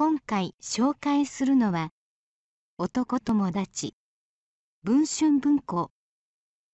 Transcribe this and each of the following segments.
今回紹介するのは「男友達文春文庫」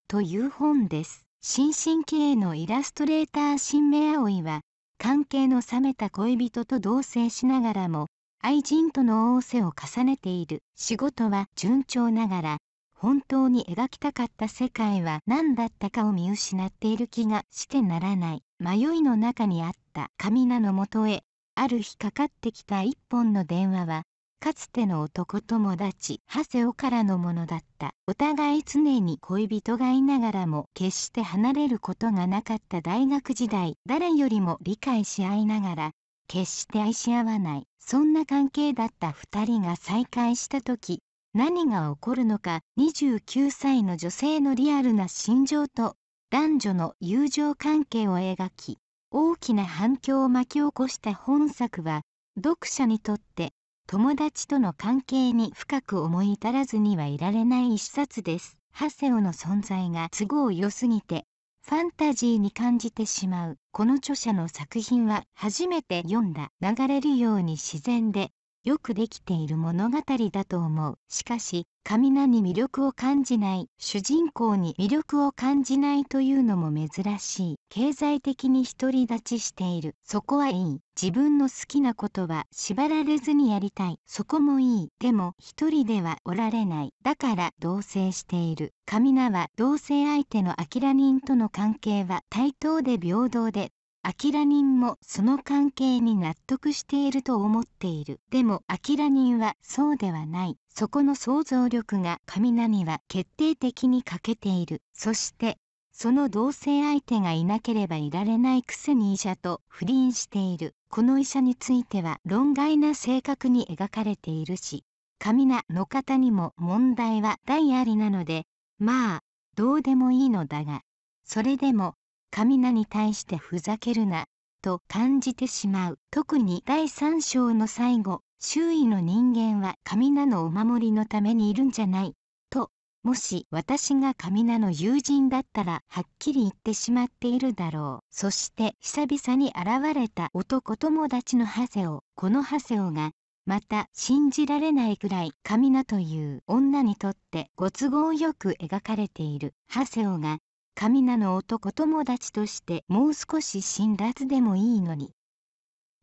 という本です。新進気鋭のイラストレーター新目葵は関係の冷めた恋人と同棲しながらも愛人との仰せを重ねている仕事は順調ながら本当に描きたかった世界は何だったかを見失っている気がしてならない迷いの中にあった神名のもとへある日かかってきた一本の電話はかつての男友達長谷尾からのものだったお互い常に恋人がいながらも決して離れることがなかった大学時代誰よりも理解し合いながら決して愛し合わないそんな関係だった2人が再会した時何が起こるのか29歳の女性のリアルな心情と男女の友情関係を描き大きな反響を巻き起こした本作は読者にとって友達との関係に深く思い至らずにはいられない一冊です。ハセオの存在が都合良すぎてファンタジーに感じてしまうこの著者の作品は初めて読んだ流れるように自然でよくできている物語だと思うしかし神雷に魅力を感じない主人公に魅力を感じないというのも珍しい経済的に独り立ちしているそこはいい自分の好きなことは縛られずにやりたいそこもいいでも一人ではおられないだから同棲している神奈は同棲相手のアキラ人との関係は対等で平等でアキラ人もその関係に納得していると思っている。でもアキラ人はそうではない。そこの想像力が神には決定的に欠けている。そして、その同性相手がいなければいられないくせに医者と不倫している。この医者については論外な性格に描かれているし、神名の方にも問題は大ありなので、まあ、どうでもいいのだが、それでも神名に対してふざけるなと感じてしまう特に第3章の最後周囲の人間は神奈のお守りのためにいるんじゃないともし私が神奈の友人だったらはっきり言ってしまっているだろうそして久々に現れた男友達のハセオこのハセオがまた信じられないくらい神名という女にとってご都合よく描かれているハセオが神名の男友達としてもう少し辛辣でもいいのに。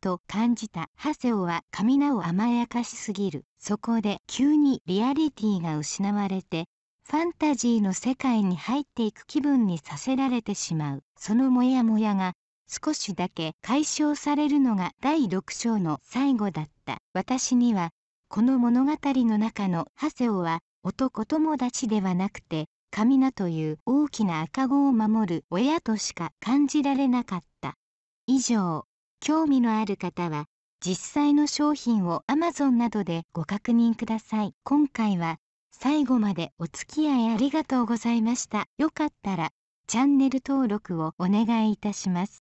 と感じた長谷尾は神名を甘やかしすぎる。そこで急にリアリティが失われて、ファンタジーの世界に入っていく気分にさせられてしまう。そのモヤモヤが少しだけ解消されるのが第6章の最後だった。私には、この物語の中の長谷尾は男友達ではなくて、神名という大きな赤子を守る親としか感じられなかった以上興味のある方は実際の商品を Amazon などでご確認ください今回は最後までお付き合いありがとうございましたよかったらチャンネル登録をお願いいたします